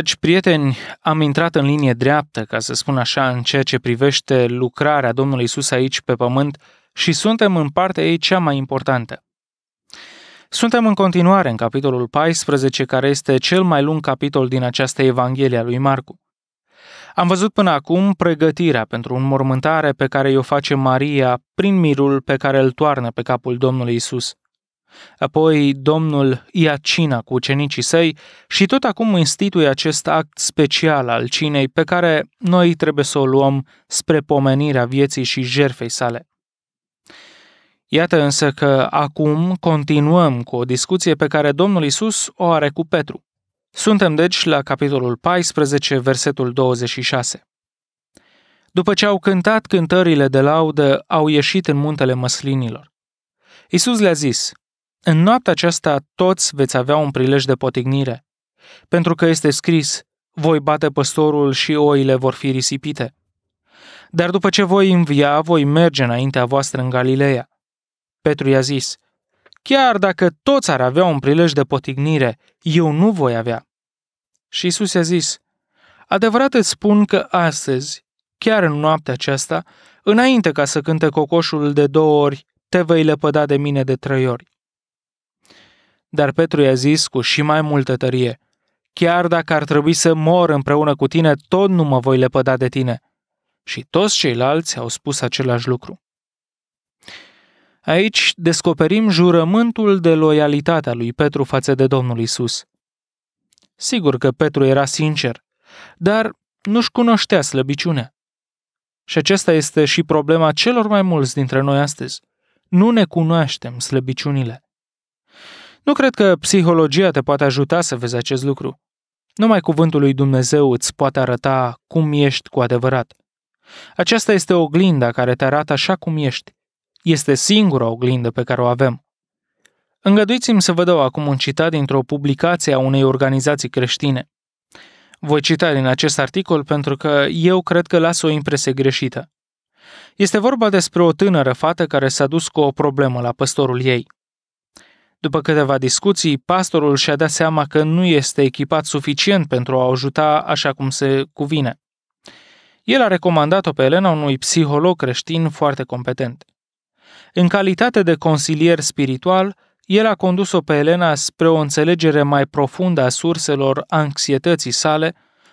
Dragi prieteni, am intrat în linie dreaptă, ca să spun așa, în ceea ce privește lucrarea Domnului Isus aici pe pământ și suntem în partea ei cea mai importantă. Suntem în continuare în capitolul 14, care este cel mai lung capitol din această Evanghelie a lui Marcu. Am văzut până acum pregătirea pentru un mormântare pe care o face Maria prin mirul pe care îl toarnă pe capul Domnului Isus. Apoi domnul ia cina cu ucenicii săi și tot acum instituie acest act special al cinei pe care noi trebuie să o luăm spre pomenirea vieții și jerfei sale. Iată însă că acum continuăm cu o discuție pe care Domnul Isus o are cu Petru. Suntem deci la capitolul 14, versetul 26. După ce au cântat cântările de laudă, au ieșit în muntele măslinilor. Isus le-a zis, în noaptea aceasta toți veți avea un prilej de potignire, pentru că este scris, voi bate păstorul și oile vor fi risipite. Dar după ce voi învia, voi merge înaintea voastră în Galileea. Petru i-a zis, chiar dacă toți ar avea un prilej de potignire, eu nu voi avea. Și Isus i-a zis, adevărat îți spun că astăzi, chiar în noaptea aceasta, înainte ca să cânte cocoșul de două ori, te vei lepăda de mine de trei ori. Dar Petru i-a zis cu și mai multă tărie, Chiar dacă ar trebui să mor împreună cu tine, tot nu mă voi lepăda de tine. Și toți ceilalți au spus același lucru. Aici descoperim jurământul de loialitate a lui Petru față de Domnul Isus. Sigur că Petru era sincer, dar nu-și cunoștea slăbiciunea. Și acesta este și problema celor mai mulți dintre noi astăzi. Nu ne cunoaștem slăbiciunile. Nu cred că psihologia te poate ajuta să vezi acest lucru. Numai cuvântul lui Dumnezeu îți poate arăta cum ești cu adevărat. Aceasta este oglinda care te arată așa cum ești. Este singura oglindă pe care o avem. Îngăduiți-mi să vă dau acum un citat dintr-o publicație a unei organizații creștine. Voi cita din acest articol pentru că eu cred că las o impresie greșită. Este vorba despre o tânără fată care s-a dus cu o problemă la păstorul ei – după câteva discuții, pastorul și-a dat seama că nu este echipat suficient pentru a ajuta așa cum se cuvine. El a recomandat-o pe Elena unui psiholog creștin foarte competent. În calitate de consilier spiritual, el a condus-o pe Elena spre o înțelegere mai profundă a surselor anxietății sale,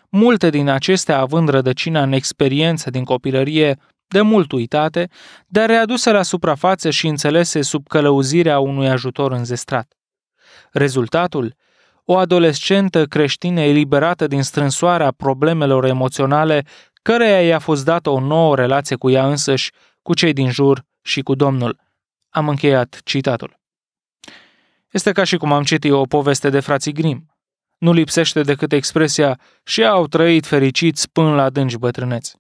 multe din acestea având rădăcina în experiențe din copilărie de mult uitate, dar readuse la suprafață și înțelese sub călăuzirea unui ajutor înzestrat. Rezultatul? O adolescentă creștină eliberată din strânsoarea problemelor emoționale căreia i-a fost dată o nouă relație cu ea însăși, cu cei din jur și cu Domnul. Am încheiat citatul. Este ca și cum am citit o poveste de frații Grimm. Nu lipsește decât expresia și au trăit fericiți până la adânci bătrâneți.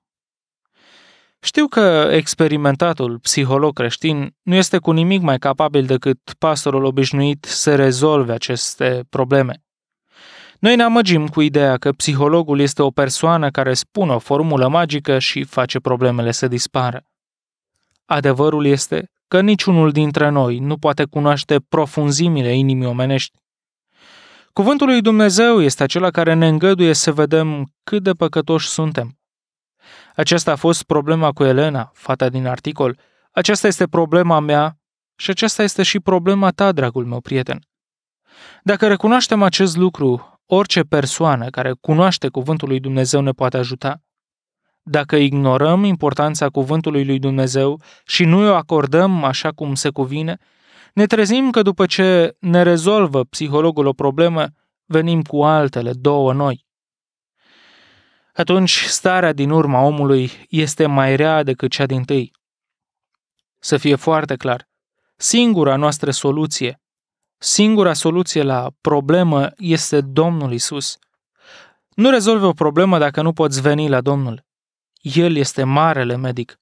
Știu că experimentatul psiholog creștin nu este cu nimic mai capabil decât pastorul obișnuit să rezolve aceste probleme. Noi ne amăgim cu ideea că psihologul este o persoană care spune o formulă magică și face problemele să dispară. Adevărul este că niciunul dintre noi nu poate cunoaște profunzimile inimii omenești. Cuvântul lui Dumnezeu este acela care ne îngăduie să vedem cât de păcătoși suntem. Aceasta a fost problema cu Elena, fata din articol. Aceasta este problema mea și aceasta este și problema ta, dragul meu prieten. Dacă recunoaștem acest lucru, orice persoană care cunoaște cuvântul lui Dumnezeu ne poate ajuta. Dacă ignorăm importanța cuvântului lui Dumnezeu și nu o acordăm așa cum se cuvine, ne trezim că după ce ne rezolvă psihologul o problemă, venim cu altele două noi atunci starea din urma omului este mai rea decât cea din tâi. Să fie foarte clar, singura noastră soluție, singura soluție la problemă este Domnul Isus. Nu rezolvi o problemă dacă nu poți veni la Domnul. El este marele medic.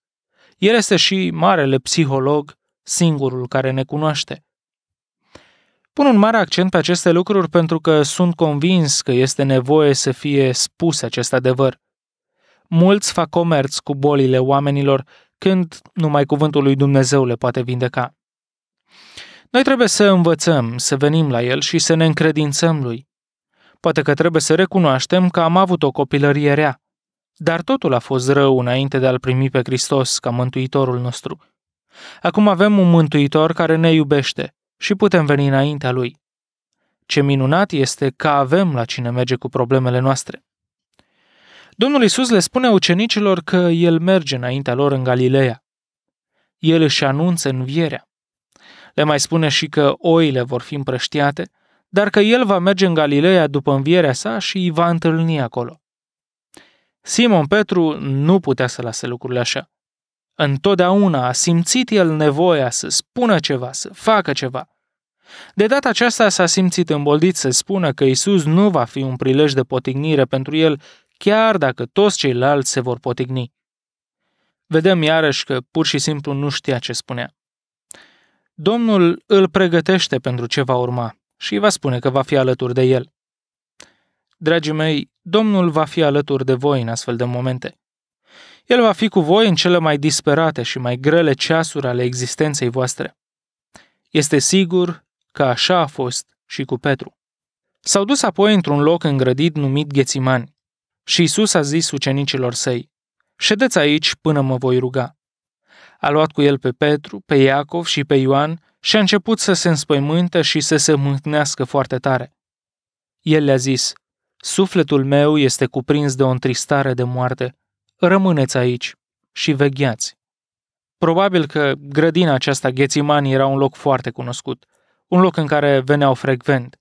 El este și marele psiholog, singurul care ne cunoaște. Pun un mare accent pe aceste lucruri pentru că sunt convins că este nevoie să fie spus acest adevăr. Mulți fac comerț cu bolile oamenilor când numai cuvântul lui Dumnezeu le poate vindeca. Noi trebuie să învățăm, să venim la El și să ne încredințăm Lui. Poate că trebuie să recunoaștem că am avut o copilărie rea, dar totul a fost rău înainte de a-L primi pe Hristos ca Mântuitorul nostru. Acum avem un Mântuitor care ne iubește și putem veni înaintea Lui. Ce minunat este că avem la cine merge cu problemele noastre. Domnul Isus le spune ucenicilor că El merge înaintea lor în Galileea. El își anunță învierea. Le mai spune și că oile vor fi împrăștiate, dar că El va merge în Galileea după învierea sa și îi va întâlni acolo. Simon Petru nu putea să lase lucrurile așa. Întotdeauna a simțit el nevoia să spună ceva, să facă ceva. De data aceasta s-a simțit îmboldit să spună că Isus nu va fi un prilej de potignire pentru el, chiar dacă toți ceilalți se vor potigni. Vedem iarăși că pur și simplu nu știa ce spunea. Domnul îl pregătește pentru ce va urma și va spune că va fi alături de el. Dragii mei, Domnul va fi alături de voi în astfel de momente. El va fi cu voi în cele mai disperate și mai grele ceasuri ale existenței voastre. Este sigur că așa a fost și cu Petru. S-au dus apoi într-un loc îngrădit numit Ghețimani și Isus a zis ucenicilor săi, Ședeți aici până mă voi ruga. A luat cu el pe Petru, pe Iacov și pe Ioan și a început să se înspăimânte și să se mântnească foarte tare. El le-a zis, Sufletul meu este cuprins de o întristare de moarte rămâneți aici și vegheați. Probabil că grădina aceasta Ghețimani era un loc foarte cunoscut, un loc în care veneau frecvent.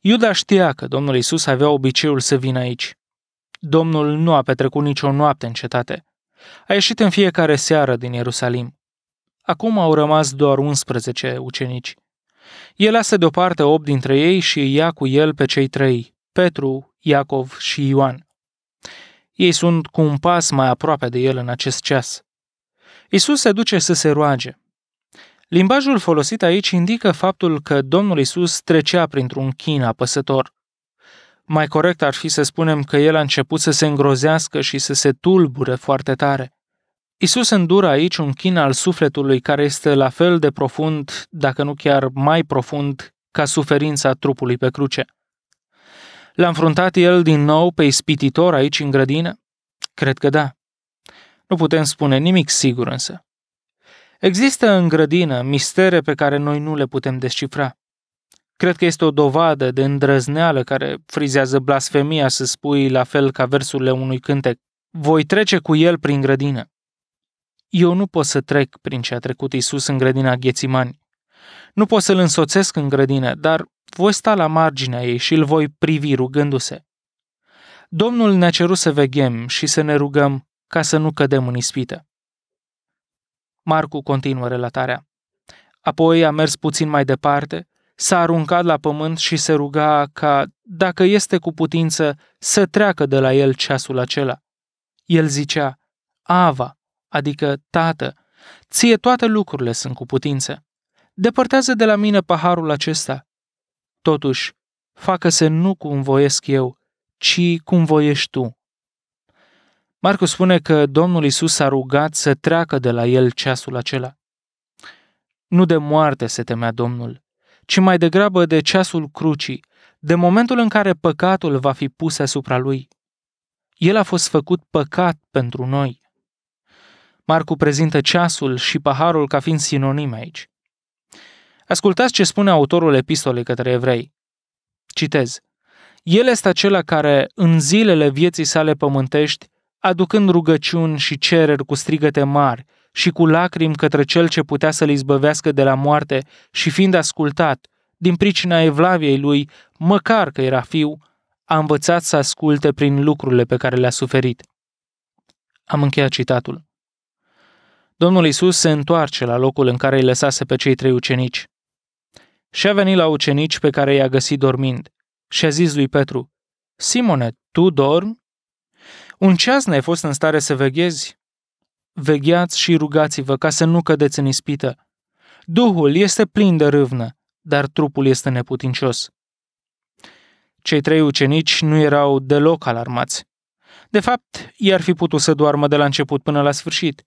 Iuda știa că Domnul Isus avea obiceiul să vină aici. Domnul nu a petrecut nicio noapte în cetate. A ieșit în fiecare seară din Ierusalim. Acum au rămas doar 11 ucenici. El lasă deoparte 8 dintre ei și ia cu el pe cei trei, Petru, Iacov și Ioan. Ei sunt cu un pas mai aproape de el în acest ceas. Isus se duce să se roage. Limbajul folosit aici indică faptul că Domnul Isus trecea printr-un chin apăsător. Mai corect ar fi să spunem că el a început să se îngrozească și să se tulbure foarte tare. Isus îndură aici un chin al sufletului care este la fel de profund, dacă nu chiar mai profund, ca suferința trupului pe cruce. L-a înfruntat el din nou pe ispititor aici în grădină? Cred că da. Nu putem spune nimic sigur însă. Există în grădină mistere pe care noi nu le putem descifra. Cred că este o dovadă de îndrăzneală care frizează blasfemia să spui la fel ca versurile unui cântec. Voi trece cu el prin grădină. Eu nu pot să trec prin ce a trecut Isus în grădina Ghețimani. Nu pot să-l însoțesc în grădină, dar voi sta la marginea ei și îl voi privi rugându-se. Domnul ne-a cerut să veghem și să ne rugăm ca să nu cădem în ispită. Marcu continuă relatarea. Apoi a mers puțin mai departe, s-a aruncat la pământ și se ruga ca, dacă este cu putință, să treacă de la el ceasul acela. El zicea, Ava, adică Tată, ție toate lucrurile sunt cu putință. Depărtează de la mine paharul acesta, Totuși, facă-se nu cum voiesc eu, ci cum voiești tu. Marcu spune că Domnul Isus a rugat să treacă de la el ceasul acela. Nu de moarte se temea Domnul, ci mai degrabă de ceasul crucii, de momentul în care păcatul va fi pus asupra lui. El a fost făcut păcat pentru noi. Marcu prezintă ceasul și paharul ca fiind sinonime aici. Ascultați ce spune autorul epistolei către evrei. Citez. El este acela care, în zilele vieții sale pământești, aducând rugăciuni și cereri cu strigăte mari și cu lacrimi către cel ce putea să-l izbăvească de la moarte și fiind ascultat, din pricina evlaviei lui, măcar că era fiu, a învățat să asculte prin lucrurile pe care le-a suferit. Am încheiat citatul. Domnul Isus se întoarce la locul în care îi lăsase pe cei trei ucenici. Și a venit la ucenici pe care i-a găsit dormind și a zis lui Petru, Simone, tu dormi? Un ceas n-ai fost în stare să veghezi? Vegheați și rugați-vă ca să nu cădeți în ispită. Duhul este plin de râvnă, dar trupul este neputincios. Cei trei ucenici nu erau deloc alarmați. De fapt, i-ar fi putut să doarmă de la început până la sfârșit.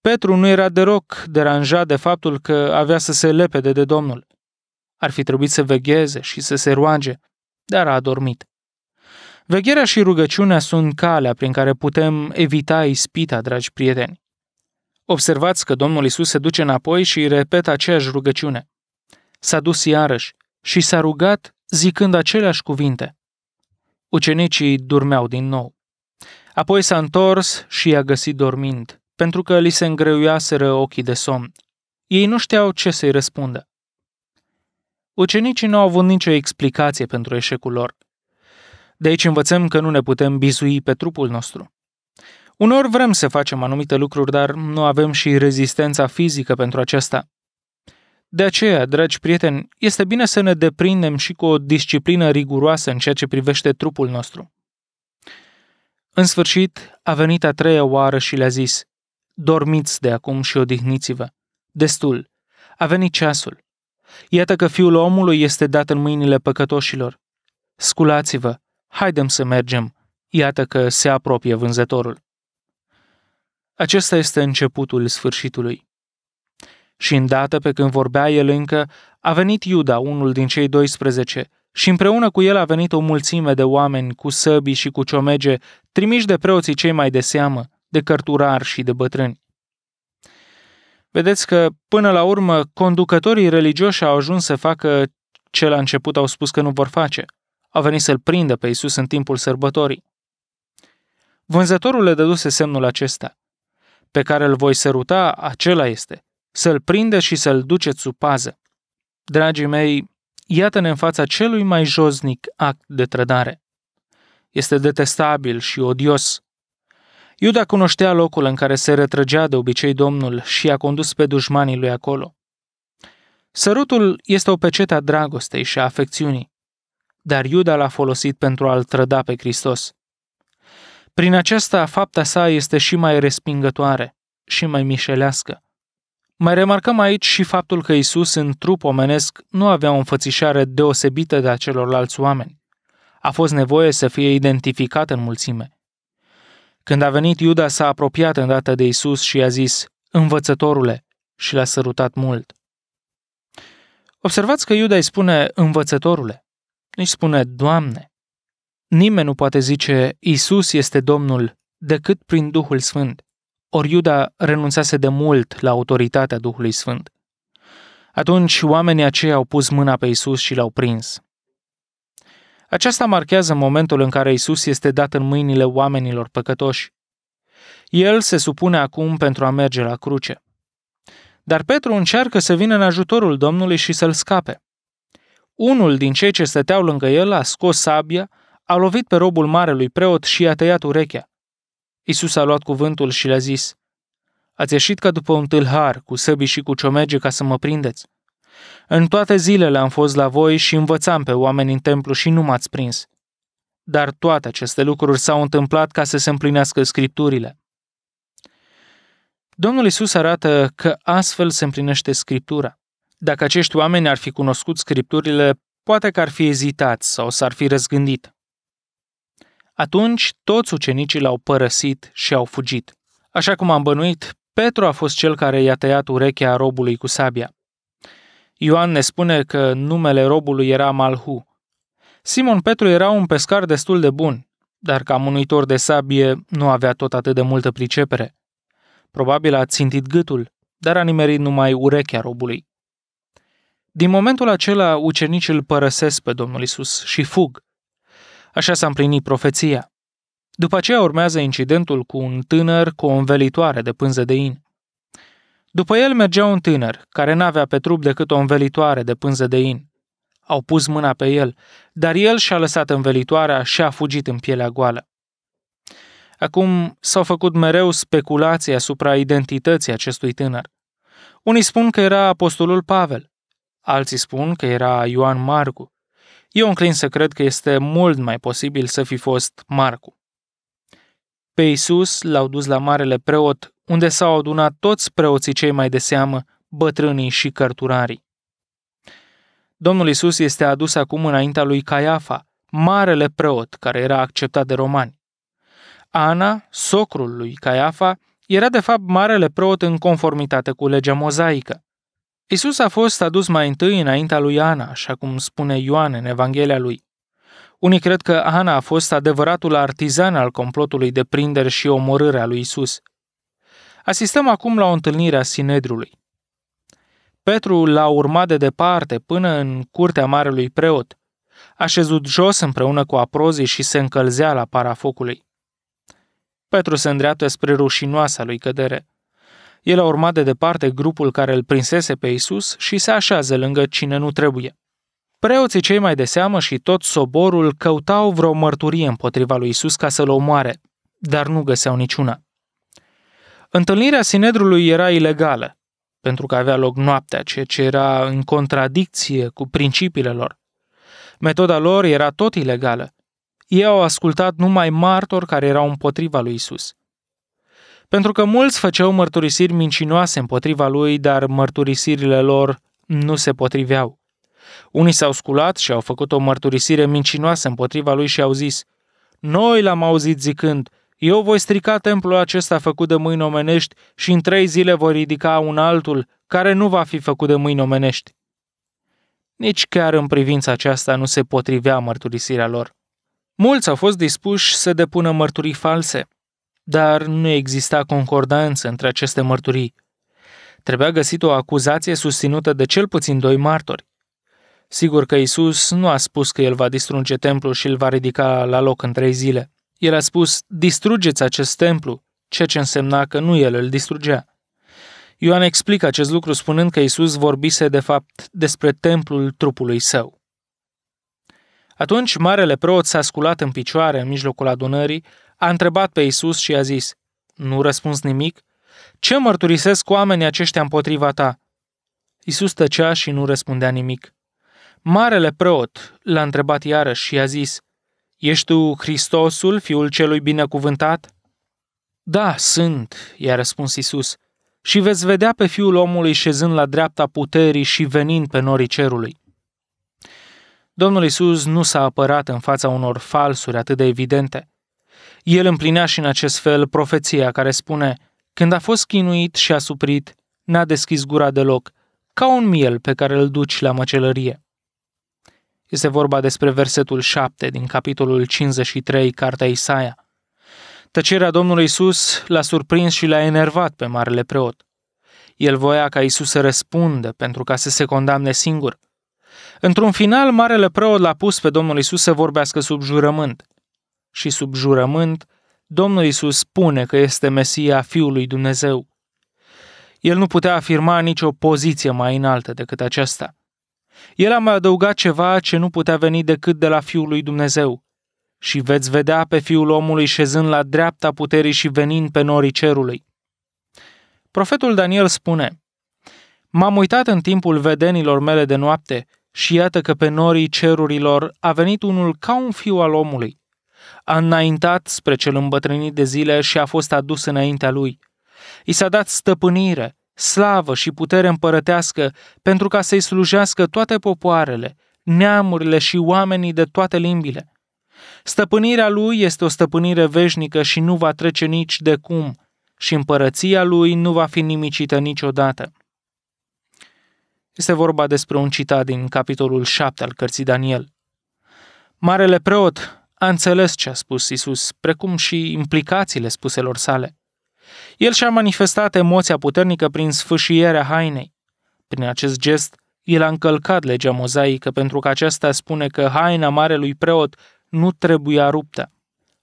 Petru nu era deloc deranjat de faptul că avea să se lepede de Domnul. Ar fi trebuit să vegheze și să se roage, dar a adormit. Vegherea și rugăciunea sunt calea prin care putem evita ispita, dragi prieteni. Observați că Domnul Isus se duce înapoi și îi repetă aceeași rugăciune. S-a dus iarăși și s-a rugat zicând aceleași cuvinte. Ucenicii durmeau din nou. Apoi s-a întors și i-a găsit dormind, pentru că li se îngreuiaseră ochii de somn. Ei nu știau ce să-i răspundă. Ucenicii nu au avut nicio explicație pentru eșecul lor. De aici învățăm că nu ne putem bizui pe trupul nostru. Unor vrem să facem anumite lucruri, dar nu avem și rezistența fizică pentru aceasta. De aceea, dragi prieteni, este bine să ne deprindem și cu o disciplină riguroasă în ceea ce privește trupul nostru. În sfârșit, a venit a treia oară și le-a zis, dormiți de acum și odihniți-vă. Destul, a venit ceasul. Iată că Fiul omului este dat în mâinile păcătoșilor. Sculați-vă, haidem să mergem. Iată că se apropie vânzătorul. Acesta este începutul sfârșitului. Și îndată pe când vorbea el încă, a venit Iuda, unul din cei 12, și împreună cu el a venit o mulțime de oameni cu săbi și cu ciomege, trimiși de preoții cei mai de seamă, de cărturari și de bătrâni. Vedeți că, până la urmă, conducătorii religioși au ajuns să facă ce la început au spus că nu vor face. Au venit să-l prindă pe Isus în timpul sărbătorii. Vânzătorul le dăduse semnul acesta. Pe care îl voi săruta, acela este. Să-l prinde și să-l duceți sub pază. Dragii mei, iată-ne în fața celui mai josnic act de trădare. Este detestabil și odios Iuda cunoștea locul în care se retrăgea de obicei Domnul și a condus pe dușmanii lui acolo. Sărutul este o pecetă a dragostei și a afecțiunii, dar Iuda l-a folosit pentru a-l trăda pe Hristos. Prin aceasta, fapta sa este și mai respingătoare și mai mișelească. Mai remarcăm aici și faptul că Isus, în trup omenesc, nu avea o înfățișare deosebită de a celorlalți oameni. A fost nevoie să fie identificat în mulțime. Când a venit Iuda, s-a apropiat îndată de Isus și i-a zis, învățătorule, și l-a sărutat mult. Observați că Iuda îi spune învățătorule, nu îi spune Doamne. Nimeni nu poate zice Isus este Domnul decât prin Duhul Sfânt. Ori Iuda renunțase de mult la autoritatea Duhului Sfânt. Atunci oamenii aceia au pus mâna pe Isus și l-au prins. Aceasta marchează momentul în care Isus este dat în mâinile oamenilor păcătoși. El se supune acum pentru a merge la cruce. Dar Petru încearcă să vină în ajutorul Domnului și să-l scape. Unul din cei ce stăteau lângă el a scos sabia, a lovit pe robul marelui preot și i-a tăiat urechea. Isus a luat cuvântul și le-a zis, Ați ieșit ca după un tâlhar, cu săbi și cu ciomege ca să mă prindeți. În toate zilele am fost la voi și învățam pe oameni în templu și nu m-ați prins. Dar toate aceste lucruri s-au întâmplat ca să se împlinească scripturile. Domnul Isus arată că astfel se împlinește scriptura. Dacă acești oameni ar fi cunoscut scripturile, poate că ar fi ezitat sau s-ar fi răzgândit. Atunci toți ucenicii l-au părăsit și au fugit. Așa cum am bănuit, Petru a fost cel care i-a tăiat urechea robului cu sabia. Ioan ne spune că numele robului era Malhu. Simon Petru era un pescar destul de bun, dar ca munitor de sabie nu avea tot atât de multă pricepere. Probabil a țintit gâtul, dar a nimerit numai urechea robului. Din momentul acela, ucenicii îl părăsesc pe Domnul Isus și fug. Așa s-a împlinit profeția. După aceea urmează incidentul cu un tânăr cu o învelitoare de pânză de in. După el mergea un tânăr, care n-avea pe trup decât o învelitoare de pânză de in. Au pus mâna pe el, dar el și-a lăsat învelitoarea și a fugit în pielea goală. Acum s-au făcut mereu speculații asupra identității acestui tânăr. Unii spun că era apostolul Pavel, alții spun că era Ioan Marcu. Eu înclin să cred că este mult mai posibil să fi fost Marcu. Pe Isus l-au dus la marele preot unde s-au adunat toți preoții cei mai de seamă, bătrânii și cărturarii. Domnul Isus este adus acum înaintea lui Caiafa, marele preot care era acceptat de romani. Ana, socrul lui Caiafa, era de fapt marele preot în conformitate cu legea mozaică. Isus a fost adus mai întâi înaintea lui Ana, așa cum spune Ioan în Evanghelia lui. Unii cred că Ana a fost adevăratul artizan al complotului de prindere și omorâre a lui Isus, Asistăm acum la o întâlnire a sinedrului. Petru l-a urmat de departe până în curtea marelui preot, așezut jos împreună cu aprozii și se încălzea la parafocului. Petru se îndreaptă spre rușinoasa lui cădere. El a urmat de departe grupul care îl prinsese pe Isus și se așează lângă cine nu trebuie. Preoții cei mai de seamă și tot soborul căutau vreo mărturie împotriva lui Isus ca să-l omoare, dar nu găseau niciuna. Întâlnirea Sinedrului era ilegală, pentru că avea loc noaptea, ceea ce era în contradicție cu principiile lor. Metoda lor era tot ilegală. Ei au ascultat numai martori care erau împotriva lui Isus. Pentru că mulți făceau mărturisiri mincinoase împotriva lui, dar mărturisirile lor nu se potriveau. Unii s-au sculat și au făcut o mărturisire mincinoasă împotriva lui și au zis, Noi l-am auzit zicând, eu voi strica templul acesta făcut de mâini omenești și în trei zile voi ridica un altul care nu va fi făcut de mâini omenești. Nici chiar în privința aceasta nu se potrivea mărturisirea lor. Mulți au fost dispuși să depună mărturii false, dar nu exista concordanță între aceste mărturii. Trebuia găsit o acuzație susținută de cel puțin doi martori. Sigur că Isus nu a spus că el va distruge templul și îl va ridica la loc în trei zile. El a spus, distrugeți acest templu, ceea ce însemna că nu el îl distrugea. Ioan explică acest lucru spunând că Isus vorbise de fapt despre templul trupului său. Atunci marele preot s-a sculat în picioare în mijlocul adunării, a întrebat pe Isus și a zis, Nu răspuns nimic? Ce mărturisesc oamenii aceștia împotriva ta? Isus tăcea și nu răspundea nimic. Marele preot l-a întrebat iarăși și a zis, Ești tu Hristosul, Fiul celui binecuvântat? Da, sunt, i-a răspuns Isus, și veți vedea pe Fiul omului șezând la dreapta puterii și venind pe norii cerului. Domnul Isus nu s-a apărat în fața unor falsuri atât de evidente. El împlinea și în acest fel profeția care spune, când a fost chinuit și a suprit, n-a deschis gura deloc, ca un miel pe care îl duci la măcelărie. Este vorba despre versetul 7 din capitolul 53, Cartea Isaia. Tăcerea Domnului Isus l-a surprins și l-a enervat pe marele preot. El voia ca Isus să răspundă pentru ca să se condamne singur. Într-un final, marele preot l-a pus pe Domnul Isus să vorbească sub jurământ. Și sub jurământ, Domnul Isus spune că este Mesia Fiului Dumnezeu. El nu putea afirma nicio poziție mai înaltă decât aceasta. El a mai adăugat ceva ce nu putea veni decât de la Fiul lui Dumnezeu. Și veți vedea pe Fiul omului șezând la dreapta puterii și venind pe norii cerului. Profetul Daniel spune, M-am uitat în timpul vedenilor mele de noapte și iată că pe norii cerurilor a venit unul ca un fiu al omului. A înaintat spre cel îmbătrânit de zile și a fost adus înaintea lui. I s-a dat stăpânire, slavă și putere împărătească pentru ca să-i slujească toate popoarele, neamurile și oamenii de toate limbile. Stăpânirea lui este o stăpânire veșnică și nu va trece nici de cum, și împărăția lui nu va fi nimicită niciodată. Este vorba despre un citat din capitolul 7 al cărții Daniel. Marele preot a înțeles ce a spus Isus, precum și implicațiile spuselor sale. El și-a manifestat emoția puternică prin sfâșierea hainei. Prin acest gest, el a încălcat legea mozaică pentru că aceasta spune că haina marelui preot nu trebuia ruptă.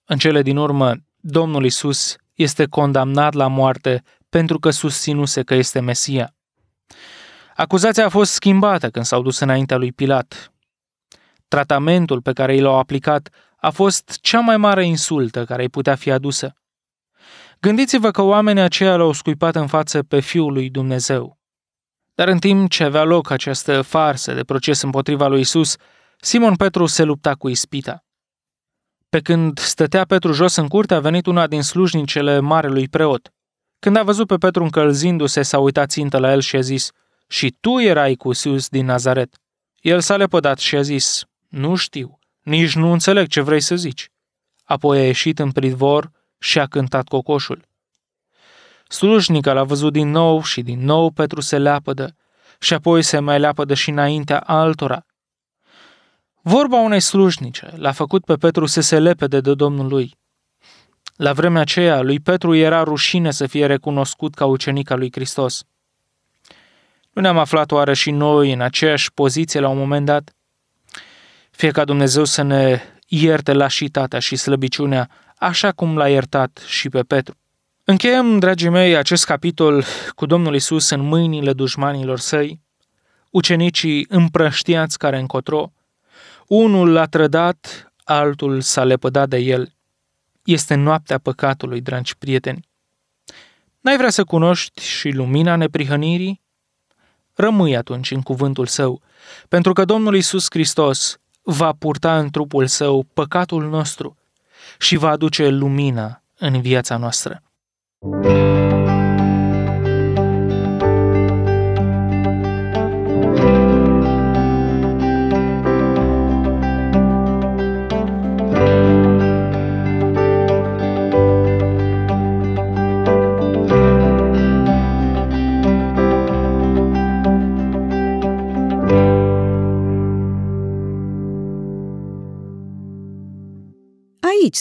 În cele din urmă, Domnul Isus este condamnat la moarte pentru că susținuse că este Mesia. Acuzația a fost schimbată când s-au dus înaintea lui Pilat. Tratamentul pe care i l-au aplicat a fost cea mai mare insultă care îi putea fi adusă. Gândiți-vă că oamenii aceia l-au scuipat în față pe Fiul lui Dumnezeu. Dar în timp ce avea loc această farsă de proces împotriva lui Isus, Simon Petru se lupta cu ispita. Pe când stătea Petru jos în curte, a venit una din slujnicele marelui preot. Când a văzut pe Petru încălzindu-se, s-a uitat țintă la el și a zis, Și tu erai cu Isus din Nazaret. El s-a lepădat și a zis, Nu știu, nici nu înțeleg ce vrei să zici. Apoi a ieșit în pridvor și a cântat cocoșul. Slujnica l-a văzut din nou și din nou Petru se leapădă și apoi se mai leapădă și înaintea altora. Vorba unei slujnice l-a făcut pe Petru să se lepede de Domnul lui. La vremea aceea, lui Petru era rușine să fie recunoscut ca ucenic al lui Hristos. Nu ne-am aflat oare și noi în aceeași poziție la un moment dat? Fie ca Dumnezeu să ne ierte lașitatea și slăbiciunea așa cum l-a iertat și pe Petru. Încheiem, dragii mei, acest capitol cu Domnul Isus în mâinile dușmanilor săi, ucenicii împrăștiați care încotro, unul l-a trădat, altul s-a lepădat de el. Este noaptea păcatului, dragi prieteni. N-ai vrea să cunoști și lumina neprihănirii? Rămâi atunci în cuvântul său, pentru că Domnul Isus Hristos va purta în trupul său păcatul nostru – și va aduce lumină în viața noastră. Thank you